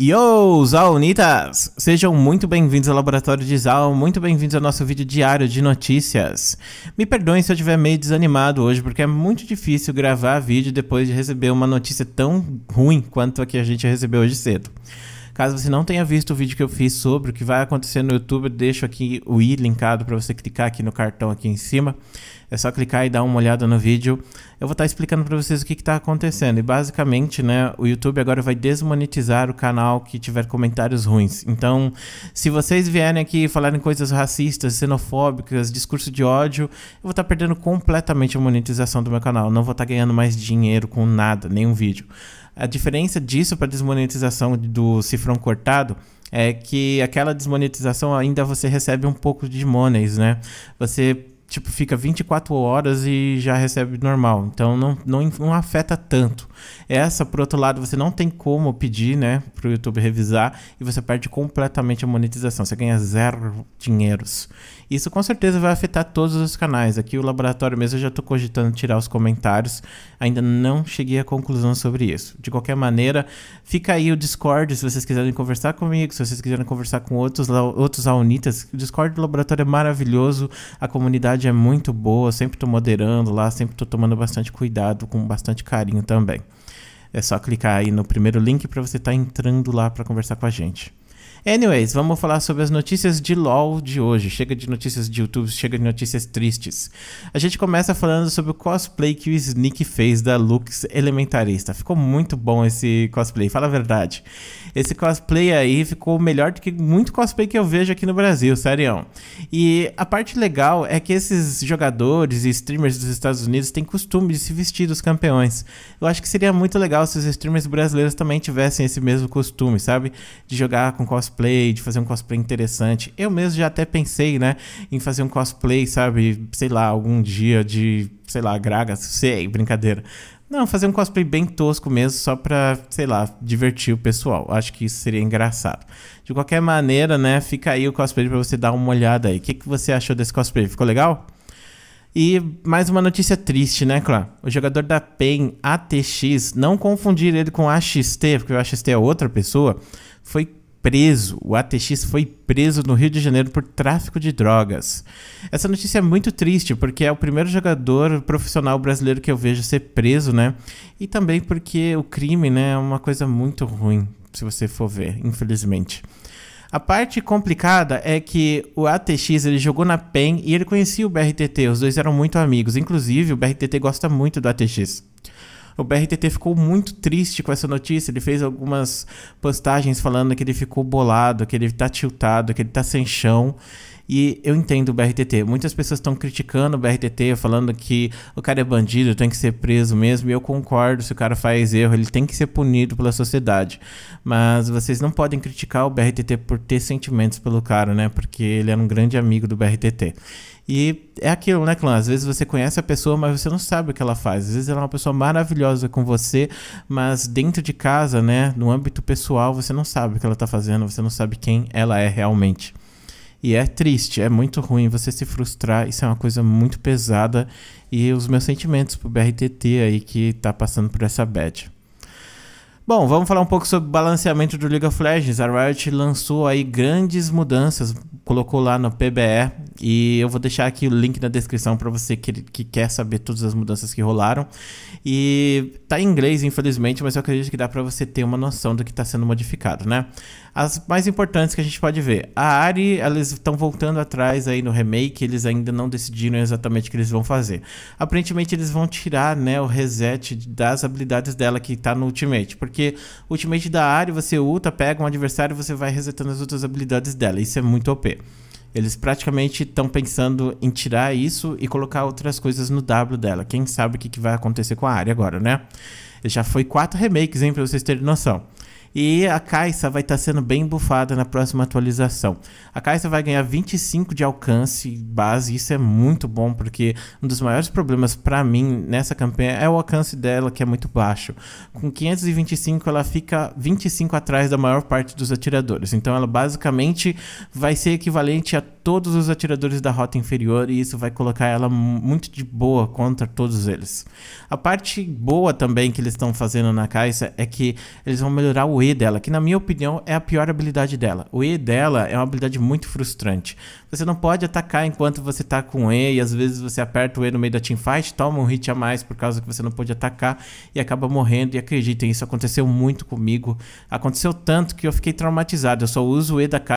Yo, Zaunitas! Sejam muito bem-vindos ao Laboratório de Zal, muito bem-vindos ao nosso vídeo diário de notícias. Me perdoem se eu estiver meio desanimado hoje, porque é muito difícil gravar vídeo depois de receber uma notícia tão ruim quanto a que a gente recebeu hoje cedo. Caso você não tenha visto o vídeo que eu fiz sobre o que vai acontecer no YouTube, deixo aqui o i linkado para você clicar aqui no cartão aqui em cima. É só clicar e dar uma olhada no vídeo. Eu vou estar tá explicando para vocês o que está acontecendo. E basicamente, né, o YouTube agora vai desmonetizar o canal que tiver comentários ruins. Então, se vocês vierem aqui e falarem coisas racistas, xenofóbicas, discurso de ódio, eu vou estar tá perdendo completamente a monetização do meu canal. não vou estar tá ganhando mais dinheiro com nada, nenhum vídeo. A diferença disso para desmonetização do cifrão cortado é que aquela desmonetização ainda você recebe um pouco de monies, né? Você tipo, fica 24 horas e já recebe normal. Então não, não, não afeta tanto. Essa, por outro lado, você não tem como pedir, né, pro YouTube revisar e você perde completamente a monetização. Você ganha zero dinheiros. Isso com certeza vai afetar todos os canais. Aqui o laboratório mesmo eu já estou cogitando tirar os comentários. Ainda não cheguei à conclusão sobre isso. De qualquer maneira, fica aí o Discord se vocês quiserem conversar comigo, se vocês quiserem conversar com outros, outros aunitas. O Discord do laboratório é maravilhoso. A comunidade qualidade é muito boa, sempre estou moderando lá, sempre estou tomando bastante cuidado, com bastante carinho também. É só clicar aí no primeiro link para você estar tá entrando lá para conversar com a gente. Anyways, vamos falar sobre as notícias de LoL de hoje. Chega de notícias de YouTube, chega de notícias tristes. A gente começa falando sobre o cosplay que o Sneak fez da Lux Elementarista. Ficou muito bom esse cosplay, fala a verdade. Esse cosplay aí ficou melhor do que muito cosplay que eu vejo aqui no Brasil, sério. E a parte legal é que esses jogadores e streamers dos Estados Unidos têm costume de se vestir dos campeões. Eu acho que seria muito legal se os streamers brasileiros também tivessem esse mesmo costume, sabe? De jogar com cosplay cosplay, de fazer um cosplay interessante. Eu mesmo já até pensei, né, em fazer um cosplay, sabe, sei lá, algum dia de, sei lá, gragas, sei, brincadeira. Não, fazer um cosplay bem tosco mesmo, só pra, sei lá, divertir o pessoal. Acho que isso seria engraçado. De qualquer maneira, né, fica aí o cosplay pra você dar uma olhada aí. O que, que você achou desse cosplay? Ficou legal? E mais uma notícia triste, né, Clá? O jogador da PEN ATX, não confundir ele com AXT, porque o AXT é outra pessoa, foi preso. O ATX foi preso no Rio de Janeiro por tráfico de drogas. Essa notícia é muito triste porque é o primeiro jogador profissional brasileiro que eu vejo ser preso, né? E também porque o crime, né, é uma coisa muito ruim, se você for ver, infelizmente. A parte complicada é que o ATX ele jogou na PEN e ele conhecia o BRTT, os dois eram muito amigos. Inclusive, o BRTT gosta muito do ATX. O BRTT ficou muito triste com essa notícia. Ele fez algumas postagens falando que ele ficou bolado, que ele tá tiltado, que ele tá sem chão. E eu entendo o BRTT. Muitas pessoas estão criticando o BRTT, falando que o cara é bandido, tem que ser preso mesmo. E eu concordo, se o cara faz erro, ele tem que ser punido pela sociedade. Mas vocês não podem criticar o BRTT por ter sentimentos pelo cara, né? Porque ele era um grande amigo do BRTT. E é aquilo, né, Clã? Às vezes você conhece a pessoa, mas você não sabe o que ela faz. Às vezes ela é uma pessoa maravilhosa com você, mas dentro de casa, né, no âmbito pessoal, você não sabe o que ela está fazendo, você não sabe quem ela é realmente. E é triste, é muito ruim você se frustrar, isso é uma coisa muito pesada. E os meus sentimentos pro BRTT aí que tá passando por essa bad. Bom, vamos falar um pouco sobre o balanceamento do League of Legends. A Riot lançou aí grandes mudanças, colocou lá no PBE e eu vou deixar aqui o link na descrição para você que, que, quer saber todas as mudanças que rolaram. E tá em inglês, infelizmente, mas eu acredito que dá para você ter uma noção do que está sendo modificado, né? As mais importantes que a gente pode ver. A Ari, eles estão voltando atrás aí no remake, eles ainda não decidiram exatamente o que eles vão fazer. Aparentemente eles vão tirar, né, o reset das habilidades dela que tá no Ultimate, porque o Ultimate da Ari você ulta, pega um adversário e você vai resetando as outras habilidades dela. Isso é muito OP. Eles praticamente estão pensando em tirar isso e colocar outras coisas no W dela. Quem sabe o que, que vai acontecer com a área agora, né? Já foi quatro remakes, hein, pra vocês terem noção. E a Caixa vai estar tá sendo bem bufada na próxima atualização. A Caixa vai ganhar 25 de alcance base, isso é muito bom, porque um dos maiores problemas para mim nessa campanha é o alcance dela, que é muito baixo. Com 525, ela fica 25 atrás da maior parte dos atiradores. Então ela basicamente vai ser equivalente a todos os atiradores da rota inferior e isso vai colocar ela muito de boa contra todos eles. A parte boa também que eles estão fazendo na Caixa é que eles vão melhorar o E dela, que na minha opinião é a pior habilidade dela. O E dela é uma habilidade muito frustrante. Você não pode atacar enquanto você tá com E e às vezes você aperta o E no meio da teamfight, toma um hit a mais por causa que você não pode atacar e acaba morrendo. E acreditem, isso aconteceu muito comigo. Aconteceu tanto que eu fiquei traumatizado. Eu só uso o E da Caixa